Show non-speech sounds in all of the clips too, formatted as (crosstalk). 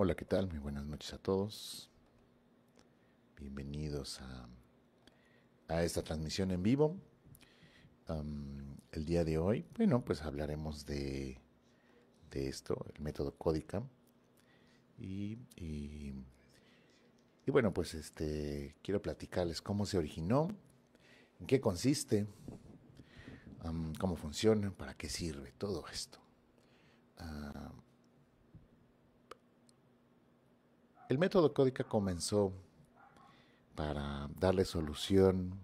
Hola, ¿qué tal? Muy buenas noches a todos. Bienvenidos a, esta transmisión en vivo. el día de hoy, bueno, pues hablaremos de, esto, el método Códica. Y, bueno, pues este quiero platicarles cómo se originó, en qué consiste, cómo funciona, para qué sirve todo esto. Ah, El método Códica comenzó para darle solución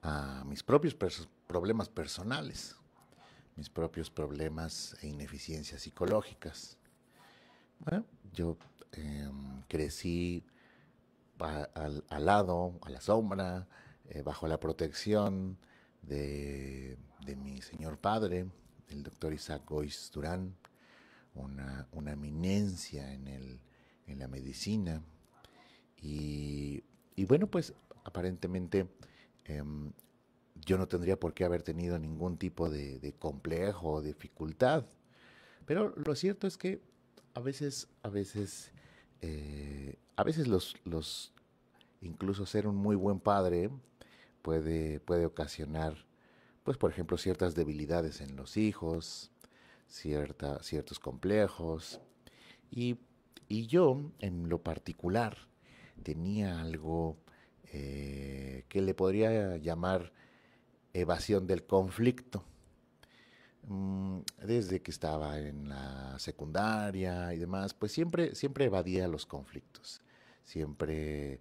a mis propios problemas personales, mis propios problemas e ineficiencias psicológicas. Bueno, yo em, crecí al, lado, a la sombra, eh, bajo la protección de, mi señor padre, el doctor Isaac Goiz Durán, una eminencia en el en la medicina. Y, bueno, pues aparentemente em, yo no tendría por qué haber tenido ningún tipo de, complejo o dificultad. Pero lo cierto es que a veces, a veces, eh, a veces los, los, incluso ser un muy buen padre puede, puede ocasionar, pues por ejemplo, ciertas debilidades en los hijos, cierta, ciertos complejos. Y y yo, en lo particular, tenía algo eh, que le podría llamar evasión del conflicto. Mm, desde que estaba en la secundaria y demás, pues siempre, siempre evadía los conflictos. Siempre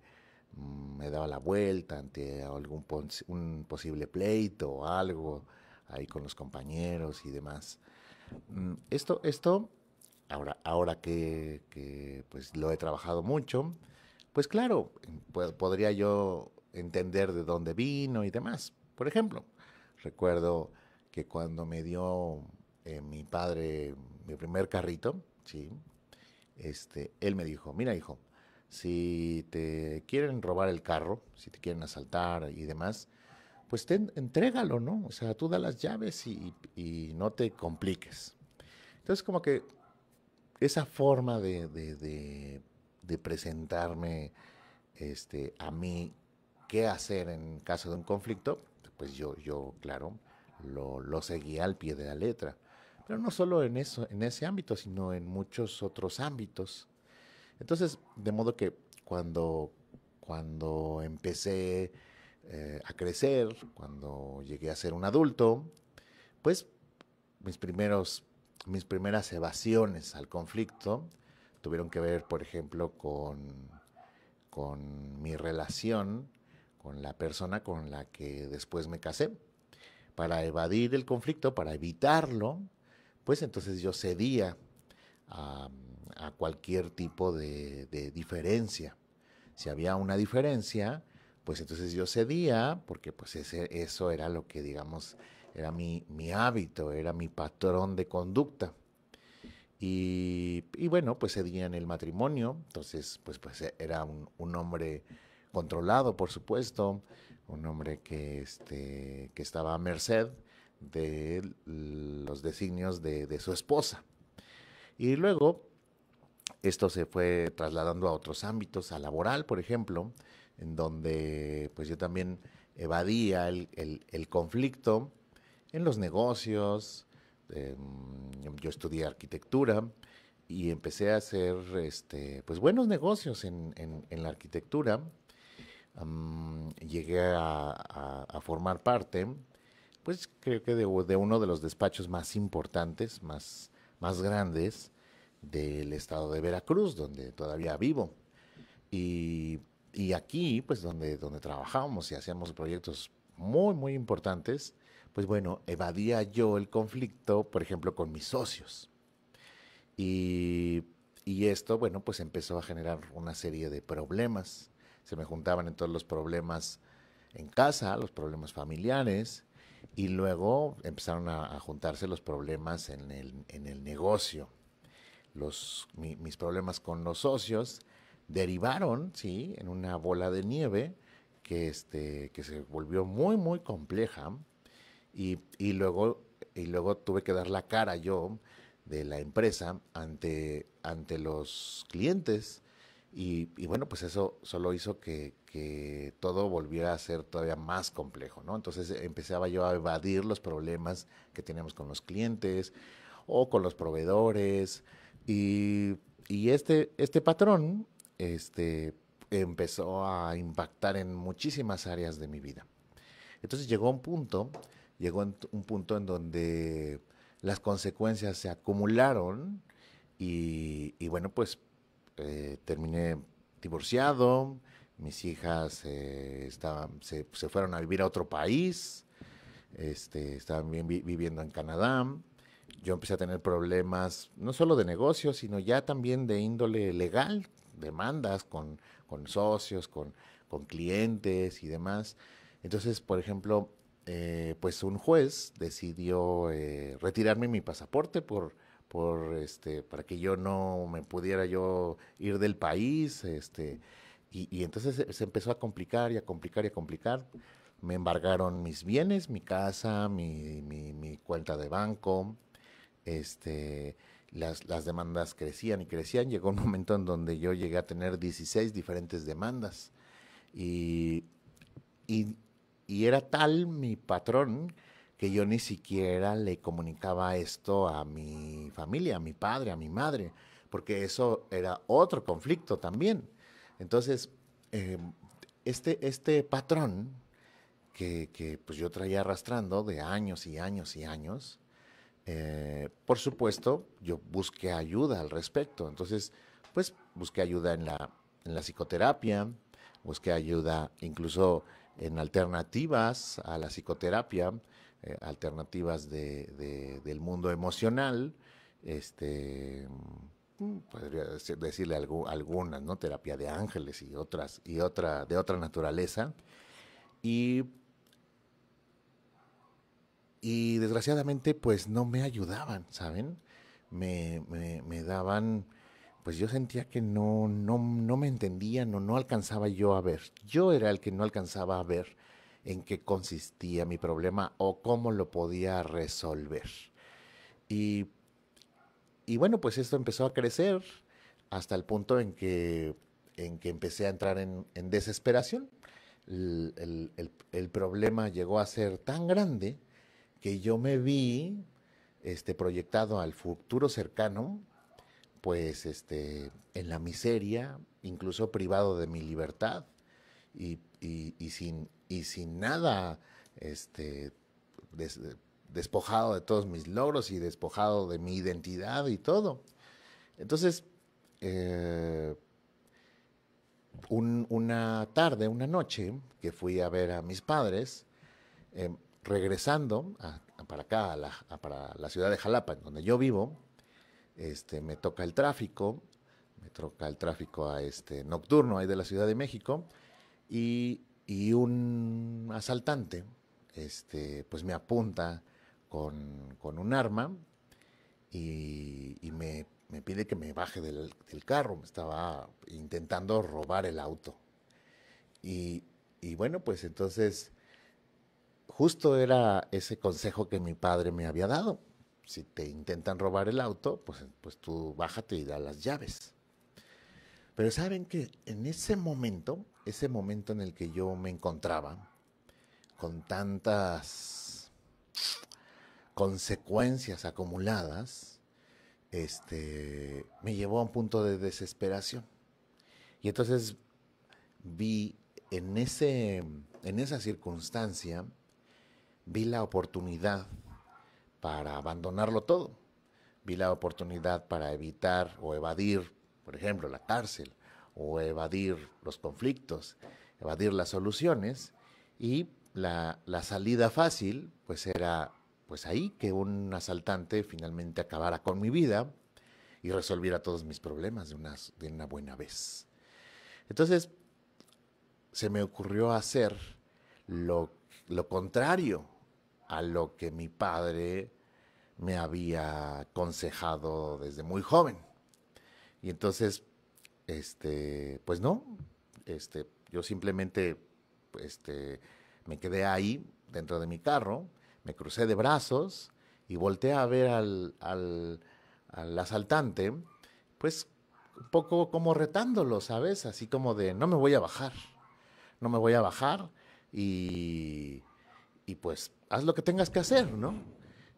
mm, me daba la vuelta ante algún un posible pleito o algo ahí con los compañeros y demás. Mm, esto, esto Ahora, que, pues lo he trabajado mucho, pues claro, podría yo entender de dónde vino y demás. Por ejemplo, recuerdo que cuando me dio eh, mi padre mi primer carrito, sí, este, él me dijo, mira hijo, si te quieren robar el carro, si te quieren asaltar y demás, pues te, entrégalo, ¿no? O sea, tú das las llaves y, y, no te compliques. Entonces como que esa forma de, presentarme este, a mí qué hacer en caso de un conflicto, pues yo, yo claro, lo, lo seguía al pie de la letra. Pero no solo en, eso, en ese ámbito, sino en muchos otros ámbitos. Entonces, de modo que cuando, cuando empecé eh, a crecer, cuando llegué a ser un adulto, pues mis primeros mis primeras evasiones al conflicto tuvieron que ver, por ejemplo, con, con mi relación con la persona con la que después me casé. Para evadir el conflicto, para evitarlo, pues entonces yo cedía a, cualquier tipo de, diferencia. Si había una diferencia, pues entonces yo cedía, porque pues eso era lo que, digamos, era mi, hábito, era mi patrón de conducta. Y, bueno, pues se día en el matrimonio, entonces, pues, pues eh, era un, hombre controlado, por supuesto, un hombre que, este, que estaba a merced de los designios de, su esposa. Y luego, esto se fue trasladando a otros ámbitos, a laboral, por ejemplo, en donde pues yo también evadía el, el, el conflicto en los negocios. yo estudié arquitectura y empecé a hacer este, pues buenos negocios en, la arquitectura. llegué a, formar parte, pues creo que de, uno de los despachos más importantes, más, más grandes del estado de Veracruz, donde todavía vivo. Y, aquí, pues donde, donde trabajábamos y hacíamos proyectos muy, muy importantes pues bueno, evadía yo el conflicto, por ejemplo, con mis socios. Y, esto, bueno, pues empezó a generar una serie de problemas. Se me juntaban entonces los problemas en casa, los problemas familiares, y luego empezaron a, juntarse los problemas en el, negocio. mis problemas con los socios derivaron, sí, en una bola de nieve que, este, que se volvió muy, muy compleja y, luego, y luego tuve que dar la cara yo de la empresa ante, ante los clientes. Y, bueno, pues eso solo hizo que, todo volviera a ser todavía más complejo, ¿no? Entonces eh, empezaba yo a evadir los problemas que teníamos con los clientes o con los proveedores. Y, este, este patrón este, empezó a impactar en muchísimas áreas de mi vida. Entonces llegó un punto llegó un punto en donde las consecuencias se acumularon y, bueno, pues eh, terminé divorciado, mis hijas eh, estaban, se, fueron a vivir a otro país, este, estaban viviendo en Canadá, yo empecé a tener problemas no solo de negocios, sino ya también de índole legal, demandas con, socios, con, con clientes y demás. Entonces, por ejemplo, eh, pues un juez decidió eh, retirarme mi pasaporte por, por este, para que yo no me pudiera yo ir del país, este, y, entonces se, empezó a complicar y a complicar y a complicar. Me embargaron mis bienes, mi casa, mi, mi, cuenta de banco, este, las, las, demandas crecían y crecían. Llegó un momento en donde yo llegué a tener 16 diferentes demandas. Y, y y era tal mi patrón que yo ni siquiera le comunicaba esto a mi familia, a mi padre, a mi madre, porque eso era otro conflicto también. Entonces, em, este, este patrón que, pues yo traía arrastrando de años y años y años, eh, por supuesto, yo busqué ayuda al respecto. Entonces, pues busqué ayuda en la, en la psicoterapia, busqué ayuda incluso en alternativas a la psicoterapia, eh, alternativas del mundo emocional, este, mm, podría decirle algunas, ¿no? Terapia de ángeles y otras, y otra, de otra naturaleza. Y, y desgraciadamente, pues no me ayudaban, ¿saben? Me, me, me daban pues yo sentía que no, no, no me entendía no alcanzaba yo a ver. Yo era el que no alcanzaba a ver en qué consistía mi problema o cómo lo podía resolver. Y, bueno, pues esto empezó a crecer hasta el punto en que, en que empecé a entrar en, desesperación. El, problema llegó a ser tan grande que yo me vi este, proyectado al futuro cercano pues este, en la miseria, incluso privado de mi libertad y, y, sin, nada, este, despojado de todos mis logros y despojado de mi identidad y todo. Entonces, eh, una tarde, una noche, que fui a ver a mis padres, em, regresando para acá, a para la ciudad de Jalapa, donde yo vivo, este, me toca el tráfico, me toca el tráfico a este nocturno ahí de la Ciudad de México y, un asaltante este, pues me apunta con, un arma y, me, pide que me baje del, carro, me estaba intentando robar el auto. y bueno, pues entonces justo era ese consejo que mi padre me había dado si te intentan robar el auto, pues, pues tú bájate y da las llaves. Pero saben que en ese momento, ese momento en el que yo me encontraba, con tantas consecuencias acumuladas, este, me llevó a un punto de desesperación. Y entonces vi en, ese, en esa circunstancia, vi la oportunidad para abandonarlo todo. Vi la oportunidad para evitar o evadir, por ejemplo, la cárcel, o evadir los conflictos, evadir las soluciones, y la, salida fácil, pues era pues ahí que un asaltante finalmente acabara con mi vida y resolviera todos mis problemas de una, de una buena vez. Entonces, se me ocurrió hacer lo contrario a lo que mi padre me había aconsejado desde muy joven. Y entonces, este, pues no, este, yo simplemente este, me quedé ahí dentro de mi carro, me crucé de brazos y volteé a ver al, al asaltante, pues un poco como retándolo, ¿sabes? Así como de, no me voy a bajar, no me voy a bajar y y pues haz lo que tengas que hacer, ¿no?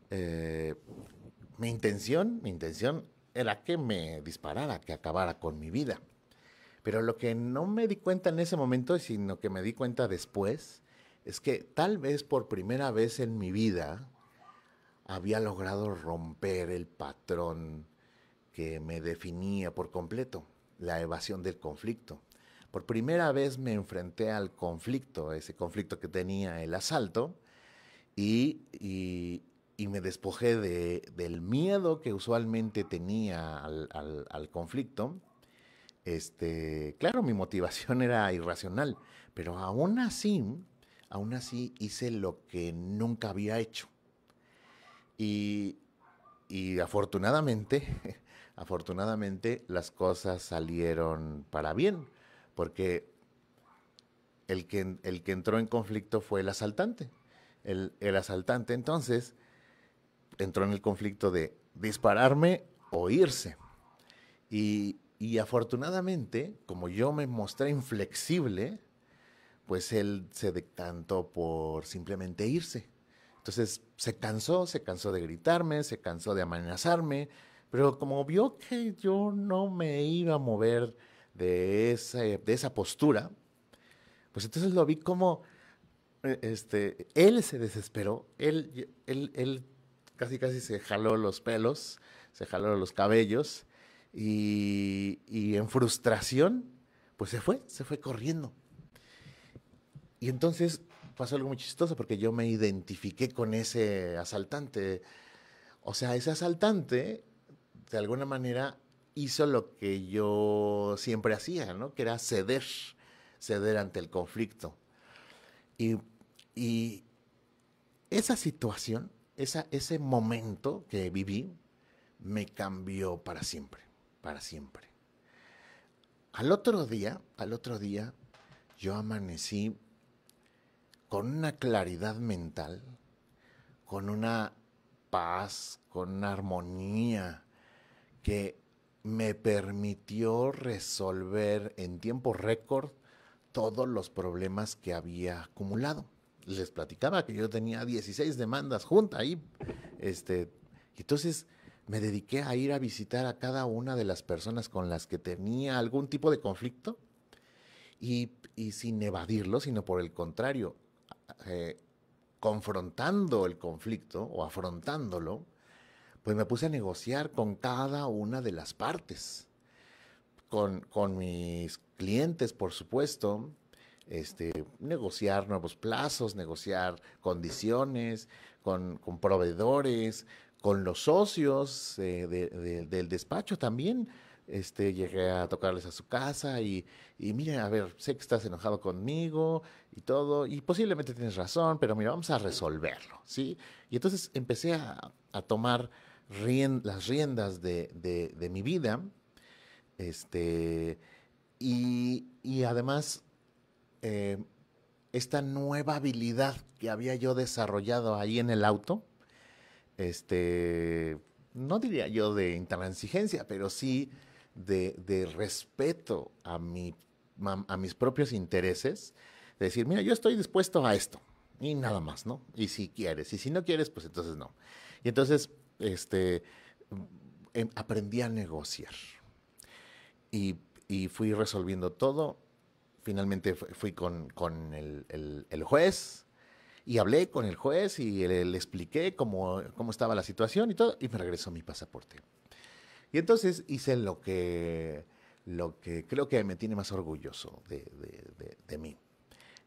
Eh, mi intención, mi intención era que me disparara, que acabara con mi vida. Pero lo que no me di cuenta en ese momento, sino que me di cuenta después, es que tal vez por primera vez en mi vida había logrado romper el patrón que me definía por completo, la evasión del conflicto. Por primera vez me enfrenté al conflicto, ese conflicto que tenía el asalto, y, me despojé del miedo que usualmente tenía al, conflicto. Este, claro, mi motivación (laughs) era irracional, pero aún así, así hice lo que nunca había hecho. Y, y afortunadamente, (laughs) afortunadamente las cosas salieron para bien, porque el que, el que entró en conflicto fue el asaltante, el, asaltante entonces entró en el conflicto de dispararme o irse. Y, afortunadamente, como yo me mostré inflexible, pues él se decantó por simplemente irse. Entonces se cansó, se cansó de gritarme, se cansó de amenazarme, pero como vio que yo no me iba a mover de esa, de esa postura, pues entonces lo vi como eh, este, él se desesperó, él, él, casi casi se jaló los pelos, se jaló los cabellos y, en frustración, pues se fue, se fue corriendo. Y entonces pasó algo muy chistoso porque yo me identifiqué con ese asaltante. O sea, ese asaltante, de alguna manera, hizo lo que yo siempre hacía, ¿no? Que era ceder, ceder ante el conflicto. Y y esa situación, ese momento que viví, me cambió para siempre, para siempre. Al otro día, al otro día, yo amanecí con una claridad mental, con una paz, con una armonía que me permitió resolver en tiempo récord todos los problemas que había acumulado les platicaba que yo tenía 16 demandas juntas este, y Este, entonces me dediqué a ir a visitar a cada una de las personas con las que tenía algún tipo de conflicto y, sin evadirlo, sino por el contrario, eh, confrontando el conflicto o afrontándolo, pues me puse a negociar con cada una de las partes, con, con mis clientes, por supuesto, este, negociar nuevos plazos, negociar condiciones con, proveedores, con los socios eh, del despacho también. Este, llegué a tocarles a su casa y, y a ver, sé que estás enojado conmigo y todo, y posiblemente tienes razón, pero mira, vamos a resolverlo, ¿sí? Y entonces empecé a, tomar las riendas de, mi vida, este, y, y además eh, esta nueva habilidad que había yo desarrollado ahí en el auto, este, no diría yo de intransigencia, pero sí de, respeto a, a mis propios intereses, de decir, mira, yo estoy dispuesto a esto, y nada más, ¿no? Y si quieres, y si no quieres, pues entonces no. Y entonces, este, em, aprendí a negociar y, y fui resolviendo todo finalmente fui con, con el, el, juez y hablé con el juez y le, expliqué cómo, estaba la situación y todo, y me regresó mi pasaporte. Y entonces hice lo que, lo que creo que me tiene más orgulloso de, mí,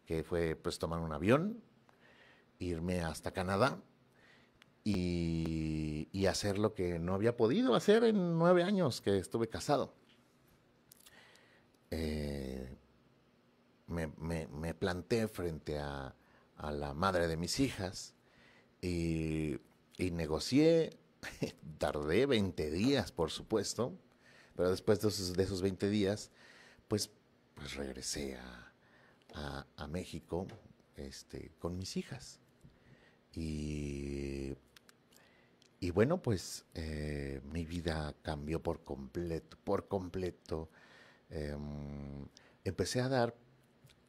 que fue pues tomar un avión, irme hasta Canadá y, y hacer lo que no había podido hacer en nueve años que estuve casado. Eh, me, planté frente a, la madre de mis hijas y, negocié, (laughs) tardé 20 días, por supuesto, pero después de esos, 20 días, pues, pues regresé a, México este, con mis hijas. Y, bueno, pues eh, mi vida cambió por completo, por completo. Em, empecé a dar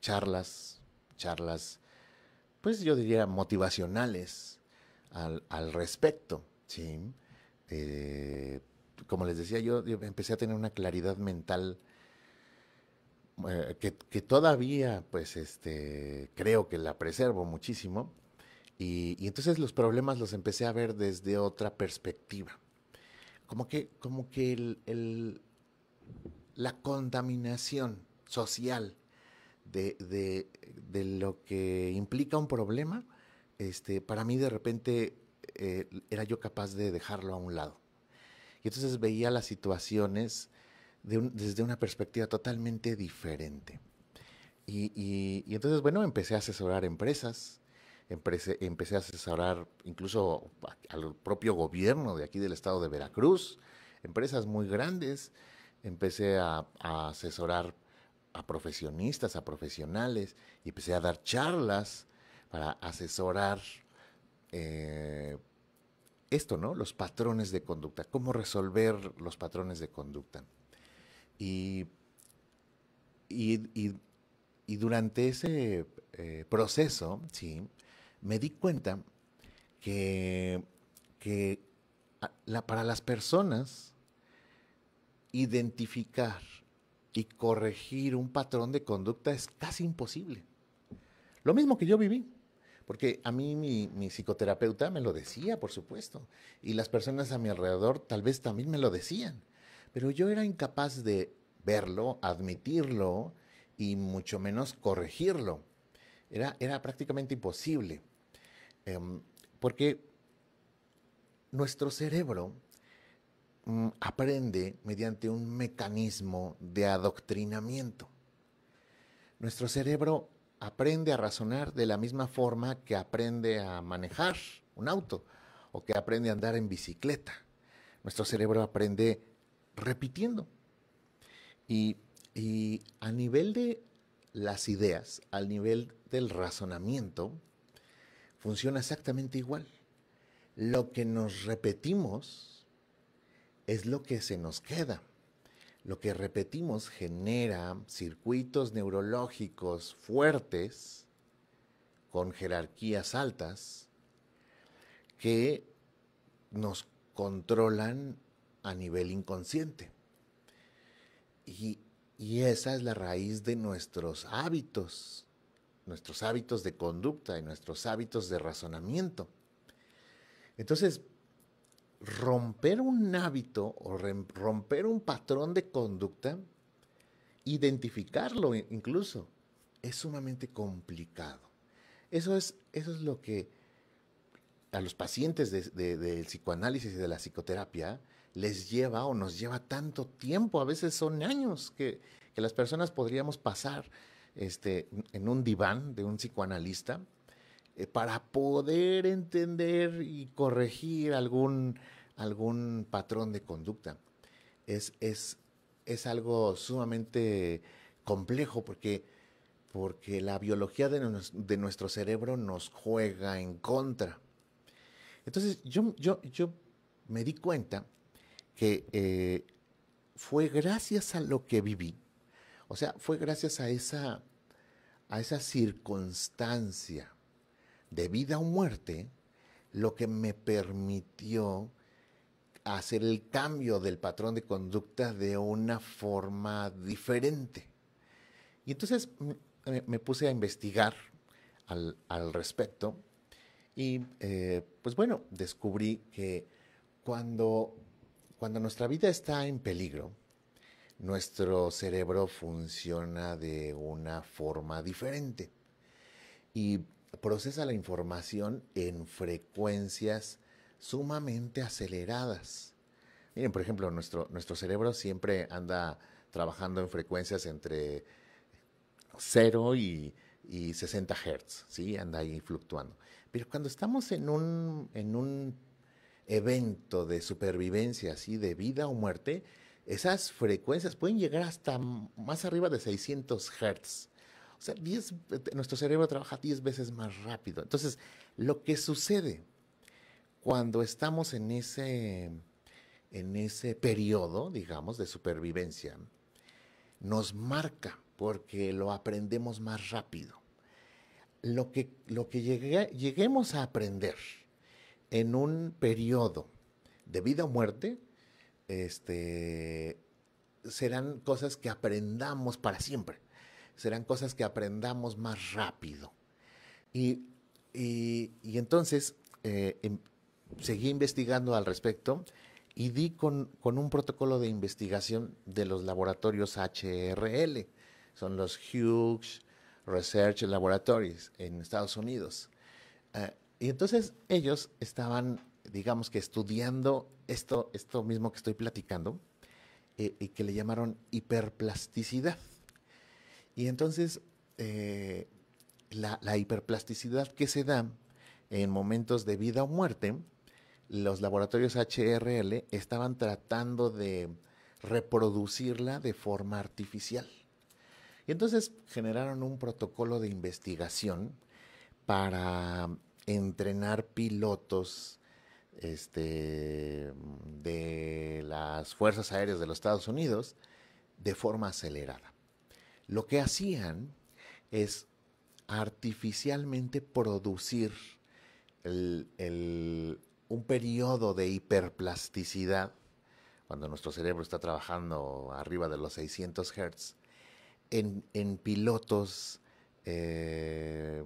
charlas, charlas, pues yo diría motivacionales al, respecto, ¿sí? Eh, como les decía, yo, empecé a tener una claridad mental eh, que, todavía, pues, este, creo que la preservo muchísimo. Y, entonces los problemas los empecé a ver desde otra perspectiva. Como que, como que el, la contaminación social de, lo que implica un problema, este, para mí de repente eh, era yo capaz de dejarlo a un lado. Y entonces veía las situaciones desde una perspectiva totalmente diferente. Y, entonces, bueno, empecé a asesorar empresas, empecé, empecé a asesorar incluso al propio gobierno de aquí del estado de Veracruz, empresas muy grandes, empecé a, a asesorar a profesionistas, a profesionales, y empecé a dar charlas para asesorar eh, esto, ¿no? Los patrones de conducta, cómo resolver los patrones de conducta. Y, durante ese eh, proceso, sí, me di cuenta que, para las personas identificar y corregir un patrón de conducta es casi imposible. Lo mismo que yo viví, porque a mí mi, psicoterapeuta me lo decía, por supuesto, y las personas a mi alrededor tal vez también me lo decían, pero yo era incapaz de verlo, admitirlo y mucho menos corregirlo. Era, era prácticamente imposible, em, porque nuestro cerebro Mm, aprende mediante un mecanismo de adoctrinamiento. Nuestro cerebro aprende a razonar de la misma forma que aprende a manejar un auto o que aprende a andar en bicicleta. Nuestro cerebro aprende repitiendo. Y, y a nivel de las ideas, al nivel del razonamiento, funciona exactamente igual. Lo que nos repetimos es lo que se nos queda. Lo que repetimos genera circuitos neurológicos fuertes, con jerarquías altas, que nos controlan a nivel inconsciente. Y, esa es la raíz de nuestros hábitos, nuestros hábitos de conducta y nuestros hábitos de razonamiento. Entonces, romper un hábito o romper un patrón de conducta, identificarlo incluso, es sumamente complicado. Eso es, lo que a los pacientes del psicoanálisis y de la psicoterapia les lleva o nos lleva tanto tiempo, a veces son años que, las personas podríamos pasar este, en un diván de un psicoanalista eh, para poder entender y corregir algún, algún patrón de conducta. Es, algo sumamente complejo porque, porque la biología de, nuestro cerebro nos juega en contra. Entonces yo, yo, me di cuenta que eh, fue gracias a lo que viví, o sea, fue gracias a a esa circunstancia de vida o muerte, lo que me permitió hacer el cambio del patrón de conducta de una forma diferente. Y entonces me, puse a investigar al, al respecto y eh, pues bueno, descubrí que cuando, cuando nuestra vida está en peligro, nuestro cerebro funciona de una forma diferente. Y procesa la información en frecuencias sumamente aceleradas. Miren, por ejemplo, nuestro, nuestro cerebro siempre anda trabajando en frecuencias entre 0 y, 60 Hz, ¿sí? Anda ahí fluctuando. Pero cuando estamos en un, evento de supervivencia, así de vida o muerte, esas frecuencias pueden llegar hasta más arriba de 600 Hz. O sea, nuestro cerebro trabaja 10 veces más rápido. Entonces, lo que sucede cuando estamos en ese, en ese periodo, digamos, de supervivencia, nos marca porque lo aprendemos más rápido. Lo que, lo que lleguemos a aprender en un periodo de vida o muerte, este, serán cosas que aprendamos para siempre serán cosas que aprendamos más rápido. Y, entonces eh, em, seguí investigando al respecto y di con, un protocolo de investigación de los laboratorios HRL, son los Hughes Research Laboratories en Estados Unidos. Eh, y entonces ellos estaban, digamos que estudiando esto, esto mismo que estoy platicando, eh, y que le llamaron hiperplasticidad. Y entonces eh, la, hiperplasticidad que se da en momentos de vida o muerte, los laboratorios HRL estaban tratando de reproducirla de forma artificial. Y entonces generaron un protocolo de investigación para entrenar pilotos este, de las Fuerzas Aéreas de los Estados Unidos de forma acelerada. Lo que hacían es artificialmente producir un periodo de hiperplasticidad, cuando nuestro cerebro está trabajando arriba de los 600 Hz, en, pilotos eh,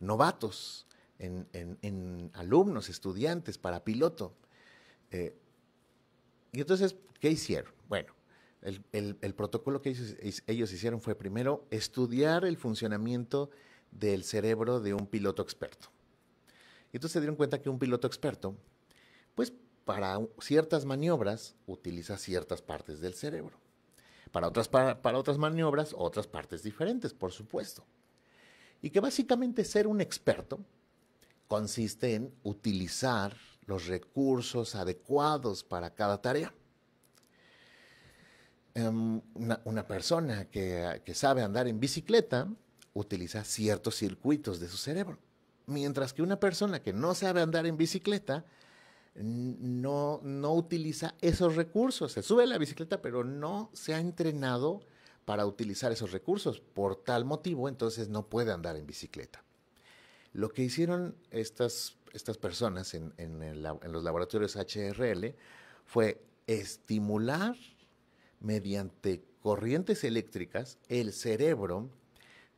novatos, en, alumnos, estudiantes, para piloto. Eh, y entonces, ¿qué hicieron? Bueno, el, protocolo que ellos, hicieron fue primero estudiar el funcionamiento del cerebro de un piloto experto. Y entonces se dieron cuenta que un piloto experto, pues para ciertas maniobras utiliza ciertas partes del cerebro. Para otras, para otras maniobras, otras partes diferentes, por supuesto. Y que básicamente ser un experto consiste en utilizar los recursos adecuados para cada tarea. Em, una, persona que, sabe andar en bicicleta utiliza ciertos circuitos de su cerebro, mientras que una persona que no sabe andar en bicicleta no, no utiliza esos recursos. Se sube a la bicicleta, pero no se ha entrenado para utilizar esos recursos. Por tal motivo, entonces no puede andar en bicicleta. Lo que hicieron estas, estas personas en, en los laboratorios HRL fue estimular mediante corrientes eléctricas el cerebro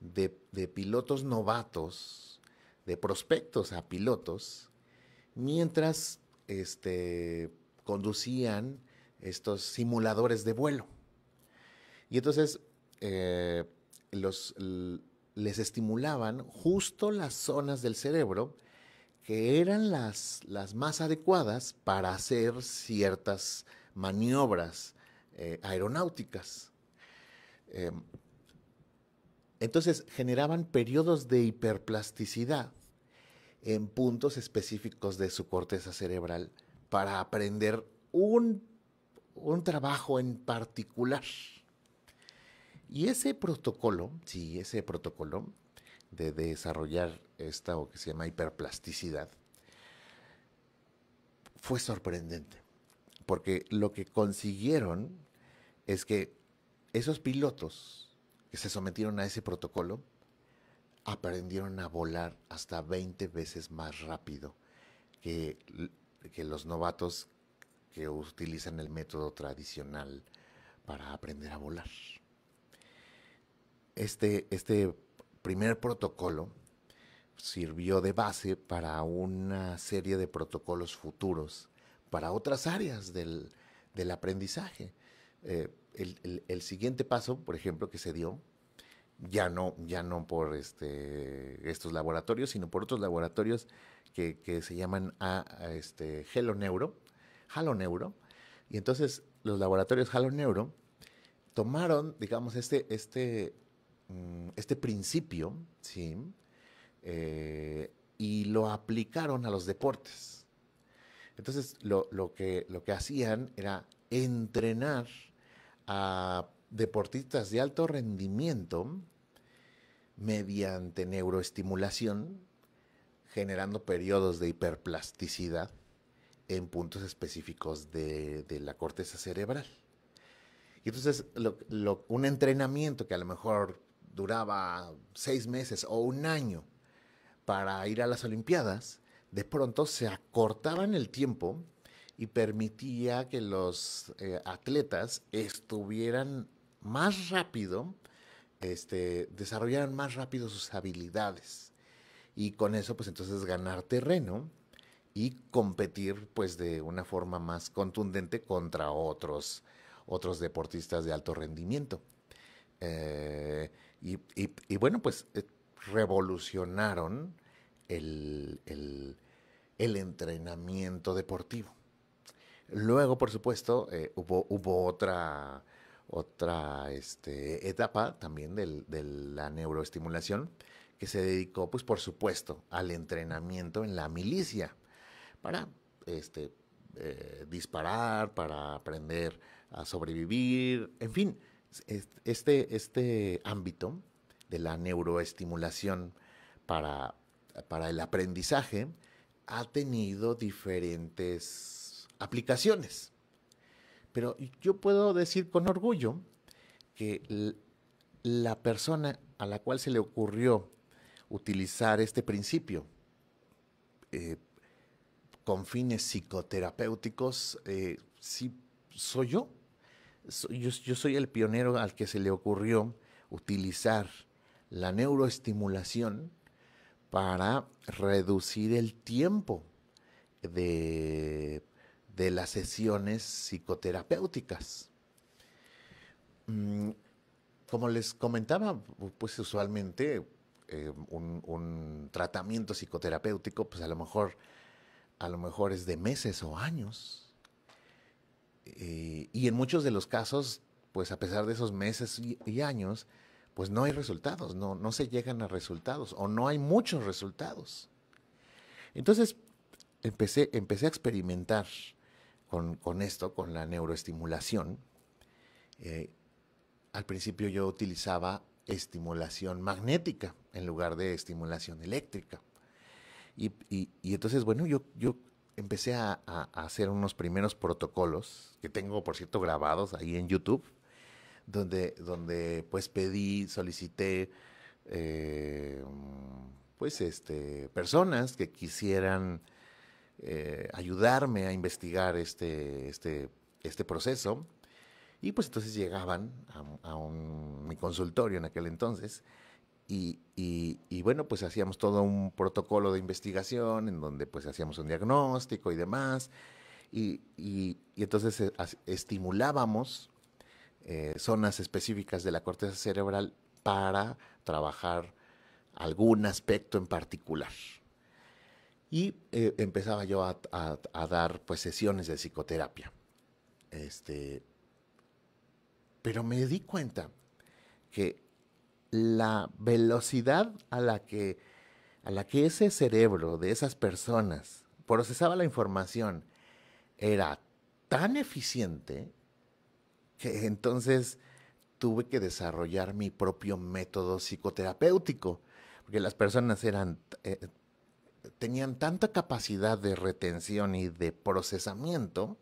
de, pilotos novatos, de prospectos a pilotos, mientras este, conducían estos simuladores de vuelo. Y entonces eh, los, les estimulaban justo las zonas del cerebro que eran las, las más adecuadas para hacer ciertas maniobras eh, aeronáuticas. Em, entonces generaban periodos de hiperplasticidad en puntos específicos de su corteza cerebral para aprender un, un trabajo en particular. Y ese protocolo, sí, ese protocolo de desarrollar esta o que se llama hiperplasticidad, fue sorprendente, porque lo que consiguieron es que esos pilotos que se sometieron a ese protocolo aprendieron a volar hasta 20 veces más rápido que, los novatos que utilizan el método tradicional para aprender a volar. Este, este, primer protocolo sirvió de base para una serie de protocolos futuros para otras áreas del aprendizaje. Eh, el, siguiente paso, por ejemplo, que se dio, ya no, ya no por este, estos laboratorios, sino por otros laboratorios que, se llaman ah, ah, este, Hello Neuro, Halo Neuro, y entonces los laboratorios Halo Neuro tomaron, digamos, este, este, mm, este principio, ¿sí? Eh, y lo aplicaron a los deportes. Entonces, lo, que, lo que hacían era entrenar a deportistas de alto rendimiento mediante neuroestimulación, generando periodos de hiperplasticidad en puntos específicos de, la corteza cerebral. Y entonces un entrenamiento que a lo mejor duraba seis meses o un año para ir a las Olimpiadas, de pronto se acortaban el tiempo y permitía que los eh, atletas estuvieran más rápido, este, desarrollaran más rápido sus habilidades. Y con eso, pues entonces ganar terreno y competir pues de una forma más contundente contra otros, otros deportistas de alto rendimiento. Eh, y, bueno, pues eh, revolucionaron el entrenamiento deportivo. Luego, por supuesto, eh, hubo, otra, otra este, etapa también de la neuroestimulación que se dedicó, pues por supuesto, al entrenamiento en la milicia para este, eh, disparar, para aprender a sobrevivir, en fin, este, este ámbito de la neuroestimulación para el aprendizaje ha tenido diferentes aplicaciones. Pero yo puedo decir con orgullo que la persona a la cual se le ocurrió utilizar este principio eh, con fines psicoterapéuticos, eh, sí soy yo. Soy, yo. Yo soy el pionero al que se le ocurrió utilizar la neuroestimulación para reducir el tiempo de de las sesiones psicoterapéuticas. Mm, como les comentaba, pues usualmente eh, un, tratamiento psicoterapéutico, pues a lo mejor, a lo mejor es de meses o años. Eh, y en muchos de los casos, pues a pesar de esos meses y, años, pues no hay resultados, no, no se llegan a resultados o no hay muchos resultados. Entonces, empecé, empecé a experimentar con, esto, con la neuroestimulación, eh, al principio yo utilizaba estimulación magnética en lugar de estimulación eléctrica. Y, entonces, bueno, yo, yo empecé a, hacer unos primeros protocolos que tengo, por cierto, grabados ahí en YouTube, donde, donde pues pedí, solicité, eh, pues, este, personas que quisieran eh, ayudarme a investigar este, este, este, proceso. Y pues entonces llegaban a, un, mi consultorio en aquel entonces y, bueno, pues hacíamos todo un protocolo de investigación en donde pues hacíamos un diagnóstico y demás. Y, entonces eh, estimulábamos eh, zonas específicas de la corteza cerebral para trabajar algún aspecto en particular. Y eh, empezaba yo a, dar pues sesiones de psicoterapia. Este, pero me di cuenta que la velocidad a la que, a la que ese cerebro de esas personas procesaba la información era tan eficiente que entonces tuve que desarrollar mi propio método psicoterapéutico, porque las personas eran eh, tenían tanta capacidad de retención y de procesamiento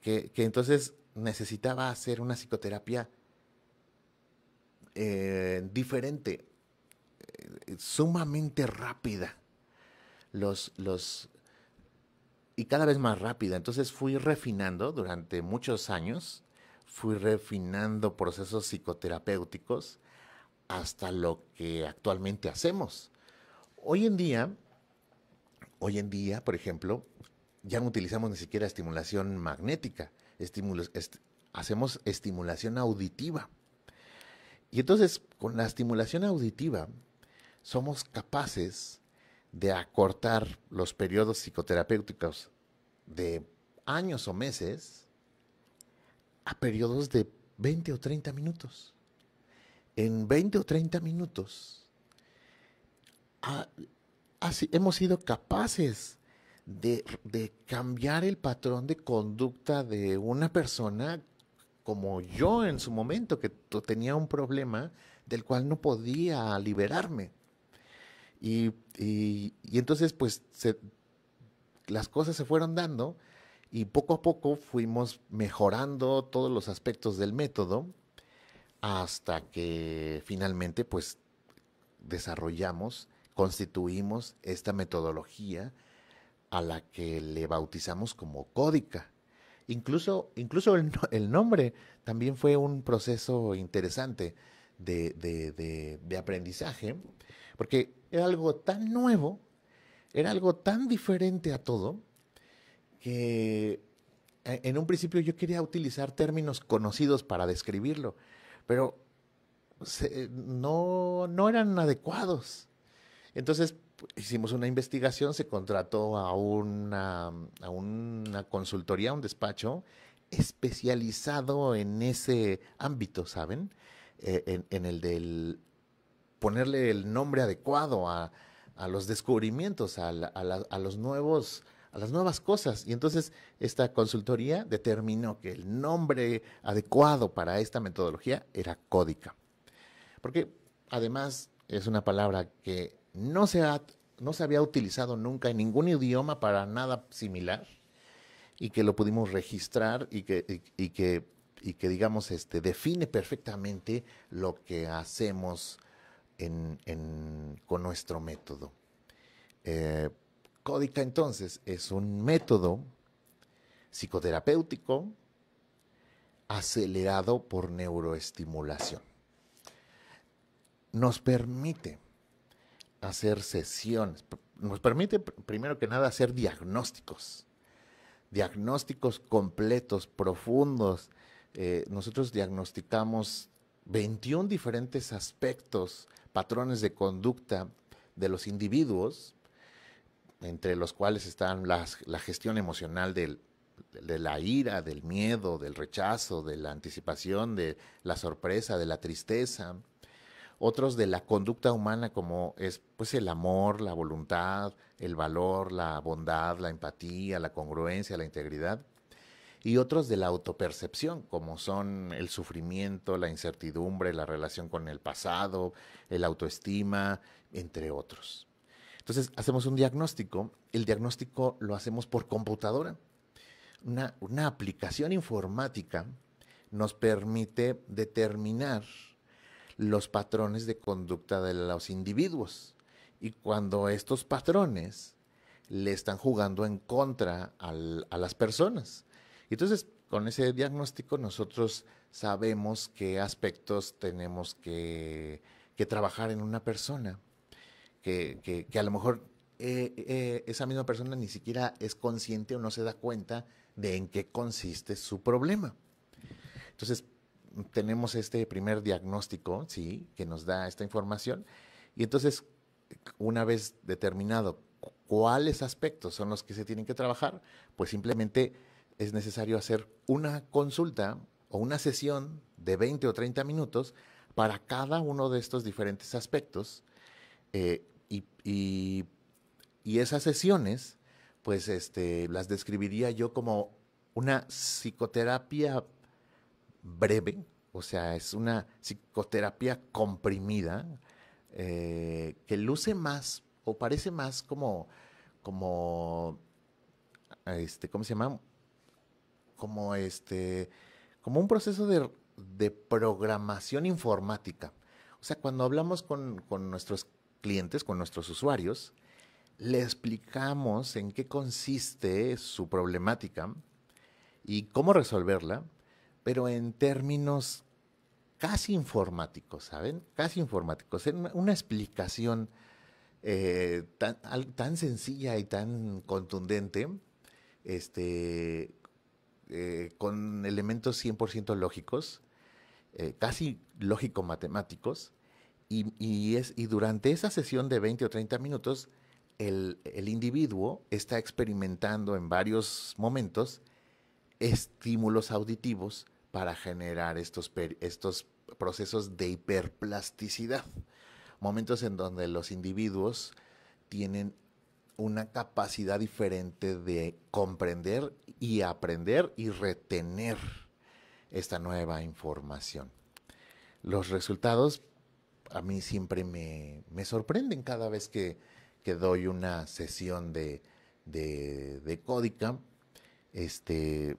que, entonces necesitaba hacer una psicoterapia eh, diferente, eh, sumamente rápida. Los, los, y cada vez más rápida. Entonces fui refinando durante muchos años, fui refinando procesos psicoterapéuticos hasta lo que actualmente hacemos. Hoy en día, hoy en día, por ejemplo, ya no utilizamos ni siquiera estimulación magnética, hacemos estimulación auditiva. Y entonces, con la estimulación auditiva, somos capaces de acortar los periodos psicoterapéuticos de años o meses a periodos de 20 o 30 minutos. En 20 o 30 minutos, ah, Ah, hemos sido capaces de, cambiar el patrón de conducta de una persona como yo en su momento, que tenía un problema del cual no podía liberarme. Y, entonces, pues, las cosas se fueron dando y poco a poco fuimos mejorando todos los aspectos del método hasta que finalmente, pues, desarrollamos constituimos esta metodología a la que le bautizamos como códica. Incluso, incluso el, nombre también fue un proceso interesante de, aprendizaje, porque era algo tan nuevo, era algo tan diferente a todo, que eh, en un principio yo quería utilizar términos conocidos para describirlo, pero no, no eran adecuados. Entonces hicimos una investigación, se contrató a una, a una consultoría, un despacho especializado en ese ámbito, ¿saben? E, en, el del ponerle el nombre adecuado a, los descubrimientos, los nuevos a las nuevas cosas. Y entonces esta consultoría determinó que el nombre adecuado para esta metodología era códica. Porque además es una palabra que no se, no se había utilizado nunca en ningún idioma para nada similar y que lo pudimos registrar y que, que, digamos, este, define perfectamente lo que hacemos con nuestro método. Eh, Códica entonces es un método psicoterapéutico acelerado por neuroestimulación. Nos permite hacer sesiones. Nos permite, primero que nada, hacer diagnósticos. Diagnósticos completos, profundos. Eh, nosotros diagnosticamos 21 diferentes aspectos, patrones de conducta de los individuos, entre los cuales están la gestión emocional de la ira, del miedo, del rechazo, de la anticipación, de la sorpresa, de la tristeza, otros de la conducta humana como es pues el amor, la voluntad, el valor, la bondad, la empatía, la congruencia, la integridad, y otros de la autopercepción como son el sufrimiento, la incertidumbre, la relación con el pasado, el autoestima, entre otros. Entonces hacemos un diagnóstico, el diagnóstico lo hacemos por computadora. una aplicación informática nos permite determinar los patrones de conducta de los individuos. Y cuando estos patrones le están jugando en contra a las personas. Entonces, con ese diagnóstico nosotros sabemos qué aspectos tenemos que, trabajar en una persona, que, a lo mejor eh, eh, esa misma persona ni siquiera es consciente o no se da cuenta de en qué consiste su problema. Entonces, tenemos este primer diagnóstico, ¿sí? Que nos da esta información. Y entonces, una vez determinado cuáles aspectos son los que se tienen que trabajar, pues simplemente es necesario hacer una consulta o una sesión de 20 o 30 minutos para cada uno de estos diferentes aspectos. Eh, y, esas sesiones, pues este, las describiría yo como una psicoterapia breve, o sea, es una psicoterapia comprimida eh, que luce más o parece más como, como, este, ¿cómo se llama? Como este, como un proceso de, programación informática. O sea, cuando hablamos con, con nuestros clientes, con nuestros usuarios, le explicamos en qué consiste su problemática y cómo resolverla pero en términos casi informáticos, ¿saben? Casi informáticos. Una explicación eh, tan, sencilla y tan contundente, este, eh, con elementos 100% lógicos, eh, casi lógico-matemáticos, y, es, durante esa sesión de 20 o 30 minutos, el individuo está experimentando en varios momentos estímulos auditivos, para generar estos, estos procesos de hiperplasticidad, momentos en donde los individuos tienen una capacidad diferente de comprender y aprender y retener esta nueva información. Los resultados a mí siempre me, me sorprenden cada vez que, que, doy una sesión de, de, de códica. Este,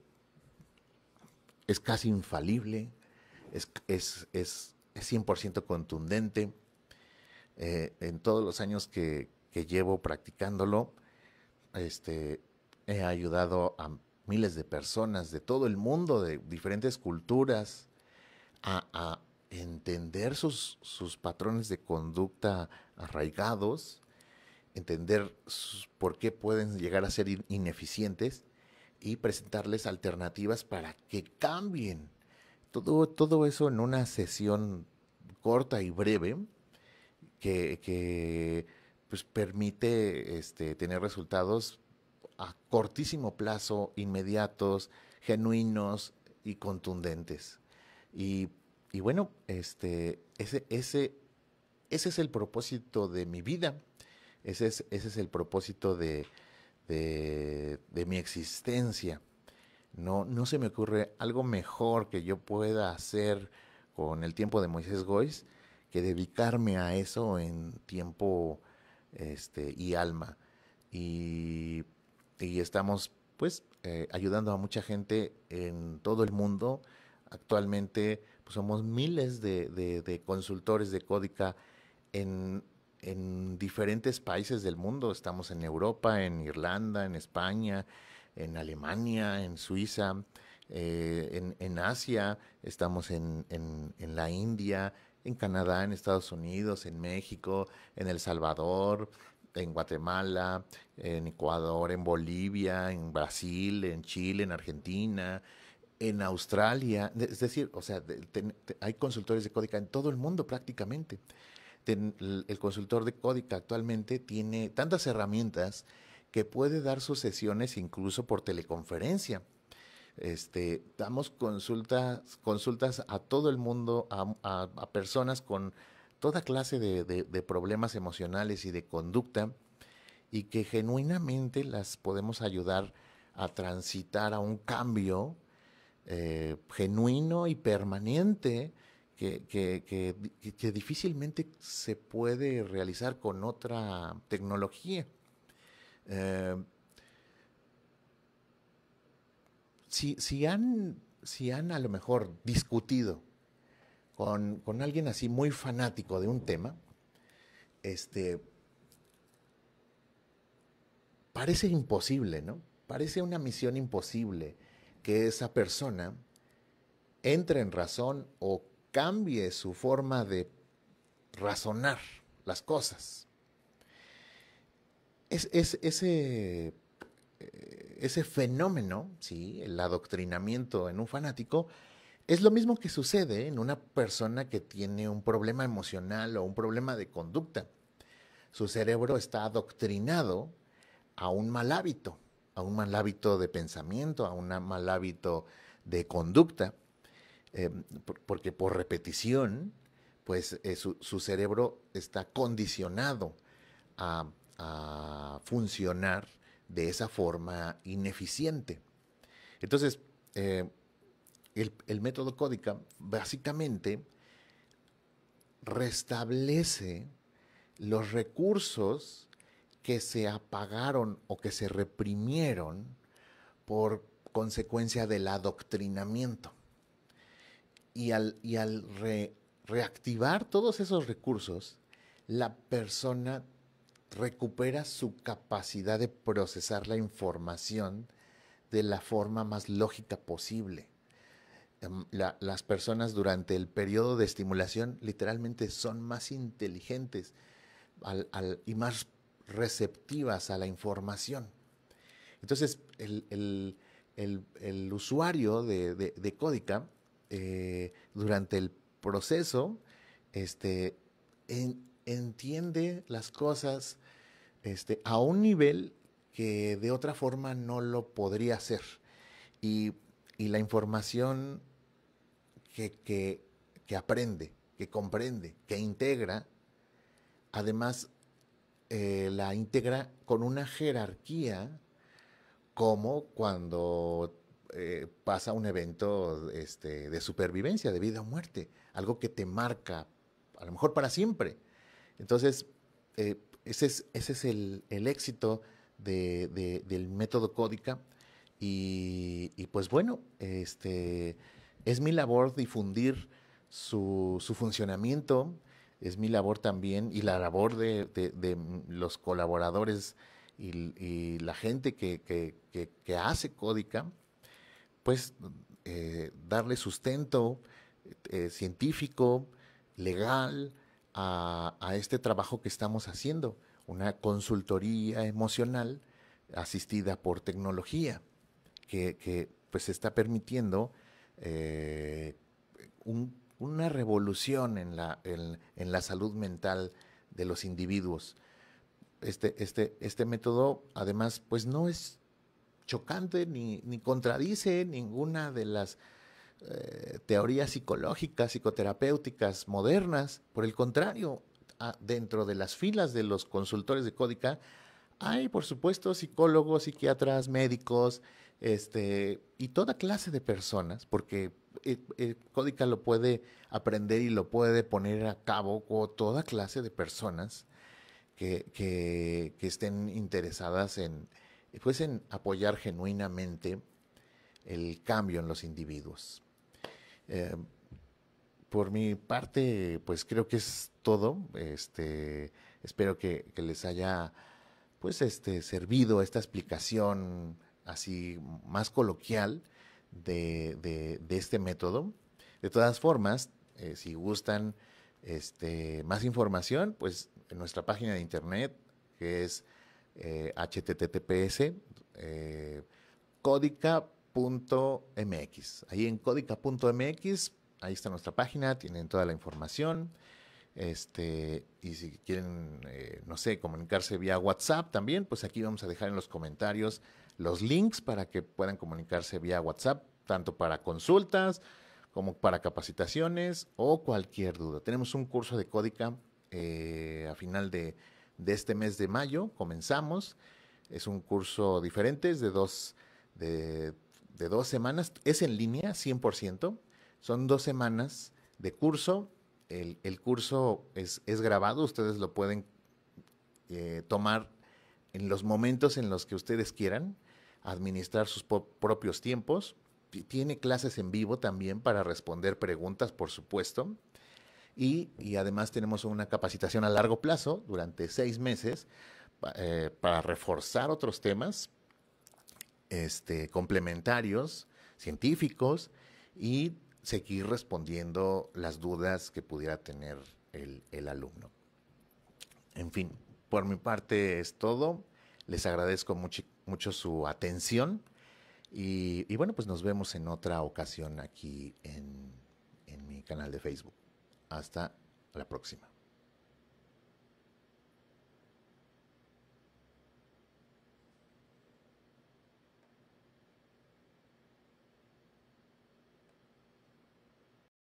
es casi infalible, es, 100% contundente. Eh, en todos los años que, llevo practicándolo, este, he ayudado a miles de personas de todo el mundo, de diferentes culturas, a, entender sus, patrones de conducta arraigados, entender por qué pueden llegar a ser ineficientes y presentarles alternativas para que cambien. Todo, todo eso en una sesión corta y breve que, que pues, permite este, tener resultados a cortísimo plazo, inmediatos, genuinos y contundentes. Y, y bueno, este, ese, ese, es el propósito de mi vida, ese es, ese es el propósito de, de, mi existencia. No, no se me ocurre algo mejor que yo pueda hacer con el tiempo de Moisés Gois que dedicarme a eso en tiempo este, y alma. Y, y estamos pues eh, ayudando a mucha gente en todo el mundo. Actualmente pues, somos miles de, de, consultores de Códica en en diferentes países del mundo. Estamos en Europa, en Irlanda, en España, en Alemania, en Suiza, eh, en, Asia, estamos en, la India, en Canadá, en Estados Unidos, en México, en El Salvador, en Guatemala, en Ecuador, en Bolivia, en Brasil, en Chile, en Argentina. En Australia, es decir, o sea, hay consultores de Códica en todo el mundo prácticamente el consultor de Códica actualmente tiene tantas herramientas que puede dar sus sesiones incluso por teleconferencia. Este, damos consultas, consultas a todo el mundo, a, personas con toda clase de, problemas emocionales y de conducta y que genuinamente las podemos ayudar a transitar a un cambio eh, genuino y permanente que, difícilmente se puede realizar con otra tecnología. Eh, si, si, han, si han a lo mejor discutido con, alguien así muy fanático de un tema, este, parece imposible, ¿no? Parece una misión imposible que esa persona entre en razón o cambie su forma de razonar las cosas. ese, eh, ese fenómeno, ¿sí? el adoctrinamiento en un fanático, es lo mismo que sucede en una persona que tiene un problema emocional o un problema de conducta. Su cerebro está adoctrinado a un mal hábito, a un mal hábito de pensamiento, a un mal hábito de conducta. Em, porque por repetición, pues eh, su, cerebro está condicionado a, funcionar de esa forma ineficiente. Entonces, eh, el, método Códica básicamente restablece los recursos que se apagaron o que se reprimieron por consecuencia del adoctrinamiento y al, reactivar todos esos recursos, la persona recupera su capacidad de procesar la información de la forma más lógica posible. Em, las personas durante el periodo de estimulación literalmente son más inteligentes y más receptivas a la información. Entonces, el, usuario de, de Códica eh, durante el proceso, este, entiende las cosas este, a un nivel que de otra forma no lo podría hacer. Y, la información que, aprende, que comprende, que integra, además eh, la integra con una jerarquía como cuando eh, pasa un evento este, de supervivencia, de vida o muerte, algo que te marca, a lo mejor para siempre. Entonces, eh, ese es, el, éxito del método Códica. Y, pues bueno, este, es mi labor difundir su, funcionamiento, es mi labor también y la labor de, los colaboradores y, la gente que, que hace Códica pues eh, darle sustento eh, científico, legal a, este trabajo que estamos haciendo, una consultoría emocional asistida por tecnología que, pues está permitiendo eh, una revolución en la, en la salud mental de los individuos. Este, este, este método, además, pues no es chocante ni, contradice ninguna de las eh, teorías psicológicas, psicoterapéuticas modernas. Por el contrario, dentro de las filas de los consultores de Códica, hay, por supuesto, psicólogos, psiquiatras, médicos, este, y toda clase de personas, porque eh, eh, Códica lo puede aprender y lo puede poner a cabo con toda clase de personas que estén interesadas en, pues en apoyar genuinamente el cambio en los individuos. Eh, por mi parte, pues creo que es todo. Este, espero que, les haya pues este, servido esta explicación así más coloquial de, este método. De todas formas, eh, si gustan este, más información, pues en nuestra página de internet, que es eh, https eh, códica.mx. Ahí en códica.mx, ahí está nuestra página, tienen toda la información. Este, y si quieren, eh, no sé, comunicarse vía WhatsApp también, pues aquí vamos a dejar en los comentarios los links para que puedan comunicarse vía WhatsApp, tanto para consultas como para capacitaciones o cualquier duda. Tenemos un curso de códica a final de de este mes de mayo. Comenzamos. Es un curso diferente, es de dos, de, dos semanas. Es en línea, 100%. Son dos semanas de curso. El, curso es, grabado, ustedes lo pueden eh, tomar en los momentos en los que ustedes quieran, administrar sus propios tiempos. Tiene clases en vivo también para responder preguntas, por supuesto y, además tenemos una capacitación a largo plazo durante seis meses eh, para reforzar otros temas este, complementarios, científicos, y seguir respondiendo las dudas que pudiera tener el, alumno. En fin, por mi parte es todo. Les agradezco mucho, mucho su atención. Y, bueno, pues nos vemos en otra ocasión aquí en mi canal de Facebook. Hasta la próxima.